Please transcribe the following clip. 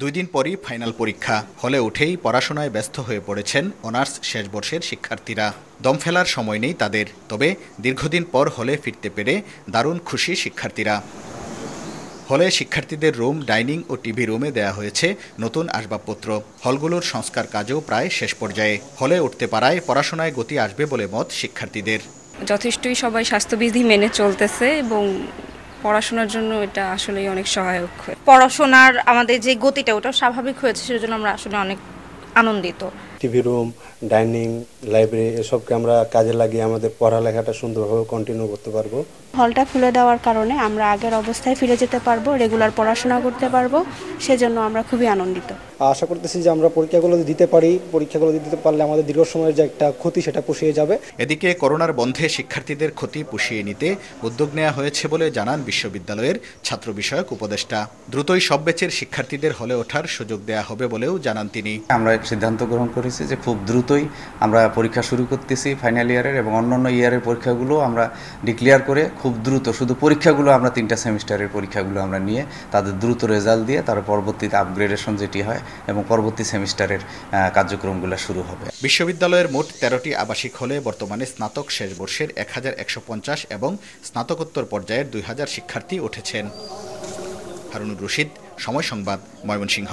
দুই দিন পরই ফাইনাল পরীক্ষা হলে উঠেই পড়াশোনায় ব্যস্ত হয়ে পড়েছেন অনার্স শেষ বর্ষের শিক্ষার্থীরা দম ফেলার সময় নেই তাদের তবে দীর্ঘদিন পর হলে ফিরতে পেরে দারুণ খুশি শিক্ষার্থীরা হলে শিক্ষার্থীদের রুম ডাইনিং ও টিভি রুমে দেয়া হয়েছে নতুন আসবাবপত্র হলগুলোর সংস্কার কাজও প্রায় শেষ পর্যায়ে হলে উঠতে পারায় পড়াশোনায় গতি আসবে বলে মত শিক্ষার্থীদের যথেষ্টই সবাই স্বাস্থ্যবিধি মেনে চলতেছে এবং পড়াশোনার জন্য এটা আসলেই অনেক সহায়ক পড়াশোনার আমাদের যে গতিটা ওটা স্বাভাবিক হয়েছে সেজন্য আমরা আসলে অনেক আনন্দিত টিভি রুম ডাইনিং লাইব্রেরি এসবকে আমরা কাজে লাগিয়ে আমাদের পড়ালেখাটা সুন্দরভাবে কন্টিনিউ করতে পারবো হলটা খুলে দেওয়ার কারণে আমরা আগের অবস্থায় ফিরে যেতে পারবো রেগুলার পড়াশোনা করতে পারবো সেজন্য আমরা খুবই আনন্দিত আশা করতেছি যে আমরা পরীক্ষাগুলো দিতে পারি পরীক্ষাগুলো দিতে পারলে আমাদের দীর্ঘ সময়ের যে একটা ক্ষতি সেটা পুষিয়ে যাবে এদিকে করোনার বন্ধে শিক্ষার্থীদের ক্ষতি পুষিয়ে নিতে উদ্যোগ নেওয়া হয়েছে বলে জানান বিশ্ববিদ্যালয়ের ছাত্র বিষয়ক উপদেষ্টা দ্রুতই সব ব্যাচের শিক্ষার্থীদের হলে ওঠার সুযোগ দেওয়া হবে বলেও জানান তিনি আমরা এক সিদ্ধান্ত গ্রহণ করি হয়েছে যে খুব দ্রুতই আমরা পরীক্ষা শুরু করতেছি ফাইনাল ইয়ারের এবং অন্যান্য ইয়ারের পরীক্ষাগুলো আমরা ডিক্লেয়ার করে খুব দ্রুত শুধু পরীক্ষাগুলো আমরা তিনটা সেমিস্টারের পরীক্ষাগুলো আমরা নিয়ে তাদের দ্রুত রেজাল্ট দিয়ে তার পরবর্তীতে আপগ্রেডেশন যেটি হয় এবং পরবর্তী সেমিস্টারের কার্যক্রমগুলো শুরু হবে বিশ্ববিদ্যালয়ের মোট তেরোটি আবাসিক হলে বর্তমানে স্নাতক শেষ বর্ষের এক হাজার একশো পঞ্চাশ এবং স্নাতকোত্তর পর্যায়ের দুই হাজার শিক্ষার্থী উঠেছেন হারুনুর রশিদ সময় সংবাদ ময়মনসিংহ